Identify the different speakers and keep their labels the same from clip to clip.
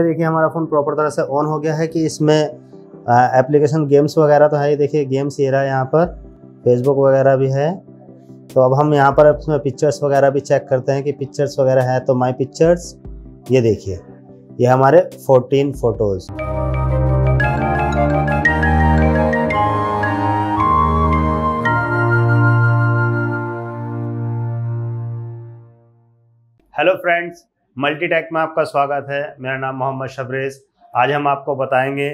Speaker 1: देखिए हमारा phone proper तरह से ऑन हो गया है कि इसमें एप्लीकेशन गेम्स वगैरह तो है ही देखिए गेम्स ये रहा है यहाँ पर फेसबुक वगैरह भी है तो अब हम यहाँ पर इसमें पिक्चर्स वगैरह भी चेक करते हैं कि पिक्चर्स वगैरह है तो माई पिक्चर्स ये देखिए ये हमारे 14 फोटोज़ हेलो फ्रेंड्स मल्टीटेक में आपका स्वागत है मेरा नाम मोहम्मद शबरेज आज हम आपको बताएंगे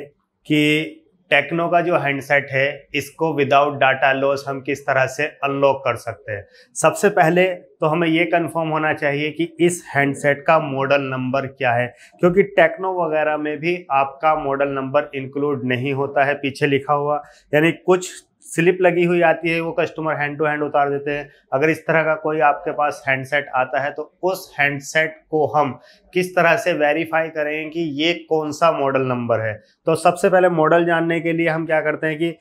Speaker 1: कि टेक्नो का जो हैंडसेट है इसको विदाउट डाटा लॉस हम किस तरह से अनलॉक कर सकते हैं सबसे पहले तो हमें ये कंफर्म होना चाहिए कि इस हैंडसेट का मॉडल नंबर क्या है क्योंकि टेक्नो वगैरह में भी आपका मॉडल नंबर इंक्लूड नहीं होता है पीछे लिखा हुआ यानी कुछ स्लिप लगी हुई आती है वो कस्टमर हैंड टू हैंड उतार देते हैं अगर इस तरह का कोई आपके पास हैंडसेट आता है तो उस हैंडसेट को हम किस तरह से वेरीफाई करें कि ये कौन सा मॉडल नंबर है तो सबसे पहले मॉडल जानने के लिए हम क्या करते हैं कि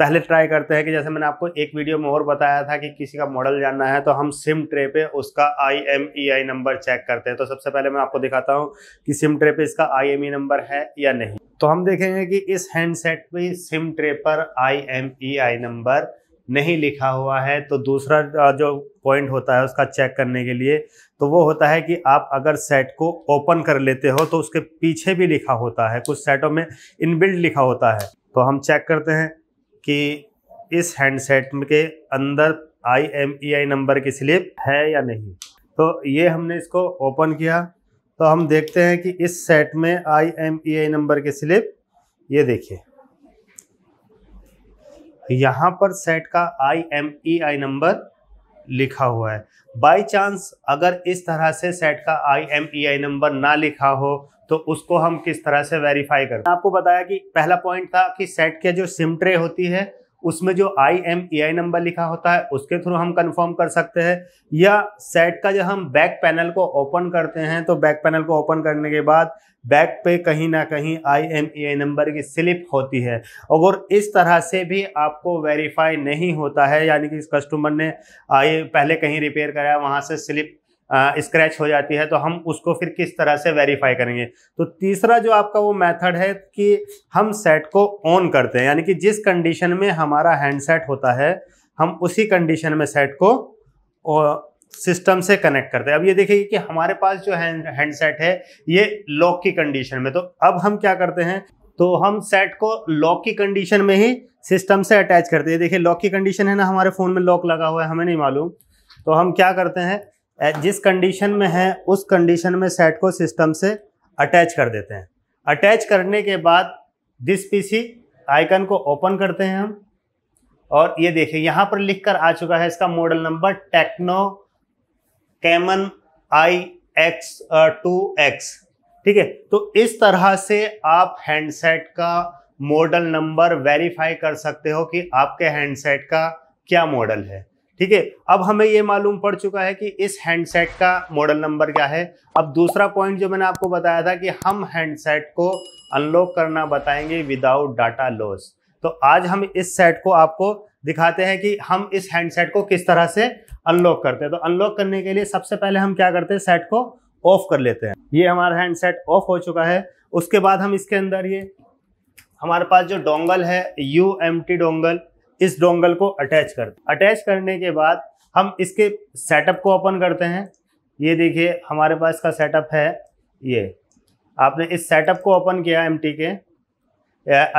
Speaker 1: पहले ट्राई करते हैं कि जैसे मैंने आपको एक वीडियो में और बताया था कि किसी का मॉडल जानना है तो हम सिम ट्रे पे उसका I M E I number check करते हैं तो सबसे पहले मैं आपको दिखाता हूँ कि सिम ट्रे पे इसका आई एम ई नंबर है या नहीं तो हम देखेंगे कि इस हैंडसेट पे सिम ट्रे पर आई एम ई आई नंबर नहीं लिखा हुआ है तो दूसरा जो पॉइंट होता है उसका चेक करने के लिए तो वो होता है कि आप अगर सेट को ओपन कर लेते हो तो उसके पीछे भी लिखा होता है कुछ सेटों में इनबिल्ड लिखा होता है तो हम चेक करते हैं कि इस हैंडसेट के अंदर I M E I number की स्लिप है या नहीं तो ये हमने इसको ओपन किया तो हम देखते हैं कि इस सेट में I M E I number की स्लिप ये देखिए यहाँ पर सेट का आई एम ई आई नंबर लिखा हुआ है बाई चांस अगर इस तरह से सेट का आई एम ई आई नंबर ना लिखा हो तो उसको हम किस तरह से वेरीफाई करते हैं आपको बताया कि पहला पॉइंट था कि सेट के जो सिम ट्रे होती है उसमें जो आई एम ई आई नंबर लिखा होता है उसके थ्रू हम कंफर्म कर सकते हैं या सेट का जब हम बैक पैनल को ओपन करते हैं तो बैक पैनल को ओपन करने के बाद बैक पे कहीं ना कहीं I M E I number की स्लिप होती है अगर इस तरह से भी आपको वेरीफाई नहीं होता है यानी कि इस कस्टमर ने आई पहले कहीं रिपेयर कराया वहाँ से स्लिप स्क्रैच हो जाती है तो हम उसको फिर किस तरह से वेरीफाई करेंगे तो तीसरा जो आपका वो मेथड है कि हम सेट को ऑन करते हैं यानी कि जिस कंडीशन में हमारा हैंडसेट होता है हम उसी कंडीशन में सेट को सिस्टम से कनेक्ट करते हैं अब ये देखिए कि हमारे पास जो हैंडसेट है ये लॉक की कंडीशन में तो अब हम क्या करते हैं तो हम सेट को लॉक की कंडीशन में ही सिस्टम से अटैच करते हैं देखिए लॉक की कंडीशन है ना हमारे फ़ोन में लॉक लगा हुआ है हमें नहीं मालूम तो हम क्या करते हैं जिस कंडीशन में है उस कंडीशन में सेट को सिस्टम से अटैच कर देते हैं अटैच करने के बाद दिस पीसी आइकन को ओपन करते हैं हम और ये देखिए यहाँ पर लिख कर आ चुका है इसका model number Tecno Camon I X two X ठीक है तो इस तरह से आप हैंडसेट का मॉडल नंबर वेरीफाई कर सकते हो कि आपके हैंडसेट का क्या मॉडल है ठीक है अब हमें ये मालूम पड़ चुका है कि इस हैंडसेट का मॉडल नंबर क्या है अब दूसरा पॉइंट जो मैंने आपको बताया था कि हम हैंडसेट को अनलॉक करना बताएंगे विदाउट डाटा लॉस तो आज हम इस सेट को आपको दिखाते हैं कि हम इस हैंडसेट को किस तरह से अनलॉक करते हैं तो अनलॉक करने के लिए सबसे पहले हम क्या करते हैं सेट को ऑफ कर लेते हैं ये हमारा हैंडसेट ऑफ हो चुका है उसके बाद हम इसके अंदर ये हमारे पास जो डोंगल है यू एम टी डोंगल इस डोंगल को अटैच कर अटैच करने के बाद हम इसके सेटअप को ओपन करते हैं ये देखिए हमारे पास का सेटअप है ये आपने इस सेटअप को ओपन किया M T K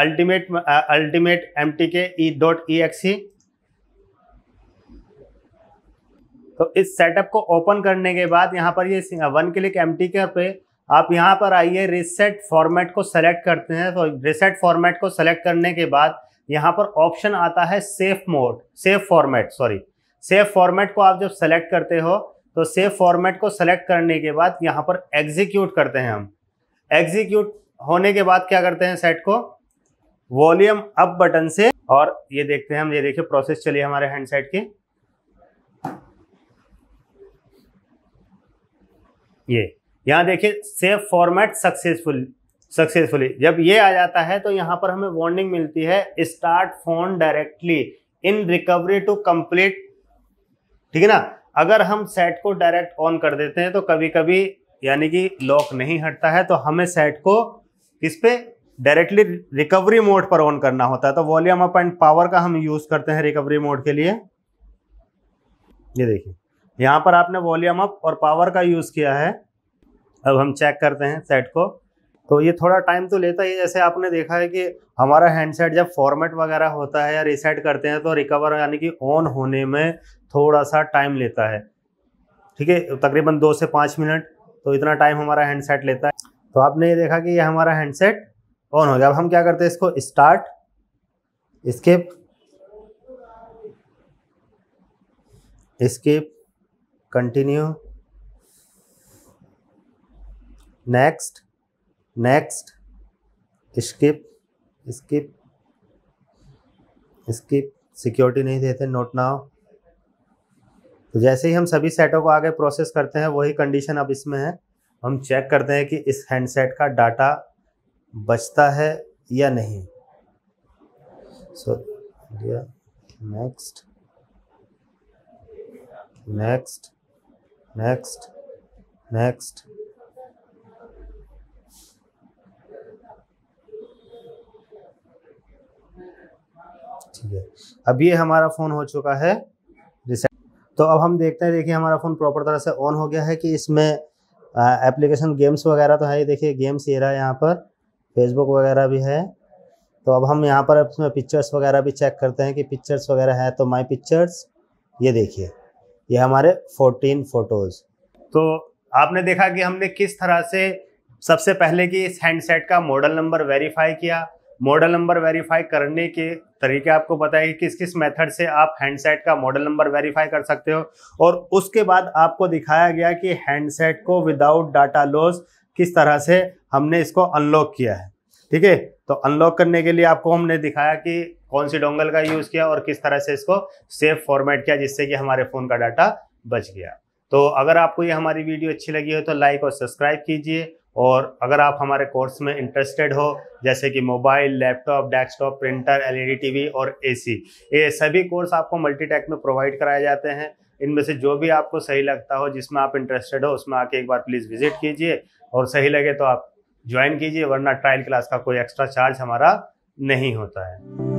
Speaker 1: ultimate ultimate M T K E dot E x ही तो इस सेटअप को ओपन करने के बाद यहाँ पर ये वन क्लिक एम टी के पे आप यहाँ पर आइए रिसेट फॉर्मेट को सेलेक्ट करते हैं तो रिसेट फॉर्मेट को सेलेक्ट करने के बाद यहाँ पर ऑप्शन आता है safe mode safe format sorry safe format को आप जब सेलेक्ट करते हो तो सेफ फॉर्मेट को सेलेक्ट करने के बाद यहाँ पर एग्जीक्यूट करते हैं हम एग्जीक्यूट होने के बाद क्या करते हैं सेट को वॉल्यूम अप बटन से और ये देखते हैं हम ये देखिए प्रोसेस चलिए हमारे हैंडसेट की ये यहां देखिए सेफ फॉर्मेट सक्सेसफुल सक्सेसफुली जब ये आ जाता है तो यहाँ पर हमें वार्निंग मिलती है start phone directly in recovery to complete ठीक है ना अगर हम सेट को डायरेक्ट ऑन कर देते हैं तो कभी कभी यानी कि लॉक नहीं हटता है तो हमें सेट को किस पे डायरेक्टली रिकवरी मोड पर ऑन करना होता है तो वॉल्यूम अप एंड पावर का हम यूज करते हैं रिकवरी मोड के लिए ये देखिए यहाँ पर आपने वॉल्यूम अप और पावर का यूज किया है अब हम चेक करते हैं सेट को तो ये थोड़ा टाइम तो लेता ही जैसे आपने देखा है कि हमारा हैंडसेट जब फॉर्मेट वगैरह होता है या रिसेट करते हैं तो रिकवर यानी कि ऑन होने में थोड़ा सा टाइम लेता है ठीक है तकरीबन दो से पाँच मिनट तो इतना टाइम हमारा हैंडसेट लेता है तो आपने ये देखा कि ये हमारा हैंडसेट ऑन हो गया अब हम क्या करते हैं इसको start skip skip continue next next skip skip skip security नहीं देते नोट नाउ तो जैसे ही हम सभी सेटों को आगे प्रोसेस करते हैं वही कंडीशन अब इसमें है हम चेक करते हैं कि इस हैंडसेट का डाटा बचता है या नहीं so next next next next ठीक है अब ये हमारा फ़ोन हो चुका है रिसेट तो अब हम देखते हैं देखिए हमारा फ़ोन प्रॉपर तरह से ऑन हो गया है कि इसमें एप्लीकेशन गेम्स वगैरह तो है ही देखिए गेम्स ये रहा है यहाँ पर फेसबुक वगैरह भी है तो अब हम यहाँ पर इसमें पिक्चर्स वगैरह भी चेक करते हैं कि पिक्चर्स वगैरह है तो माई पिक्चर्स ये देखिए ये हमारे 14 फोटोज़ तो आपने देखा कि हमने किस तरह से सबसे पहले कि इस हैंडसेट का मॉडल नंबर वेरीफाई किया मॉडल नंबर वेरीफाई करने के तरीके आपको पता है कि किस किस मेथड से आप हैंडसेट का मॉडल नंबर वेरीफाई कर सकते हो और उसके बाद आपको दिखाया गया कि हैंडसेट को विदाउट डाटा लॉस किस तरह से हमने इसको अनलॉक किया है ठीक है तो अनलॉक करने के लिए आपको हमने दिखाया कि कौन सी डोंगल का यूज़ किया और किस तरह से इसको सेफ फॉर्मेट किया जिससे कि हमारे फ़ोन का डाटा बच गया तो अगर आपको ये हमारी वीडियो अच्छी लगी हो तो लाइक और सब्सक्राइब कीजिए और अगर आप हमारे कोर्स में इंटरेस्टेड हो जैसे कि mobile laptop desktop printer LED TV और एसी ये सभी कोर्स आपको मल्टीटेक में प्रोवाइड कराए जाते हैं इनमें से जो भी आपको सही लगता हो जिसमें आप इंटरेस्टेड हो उसमें आके एक बार प्लीज़ विजिट कीजिए और सही लगे तो आप ज्वाइन कीजिए वरना ट्रायल क्लास का कोई एक्स्ट्रा चार्ज हमारा नहीं होता है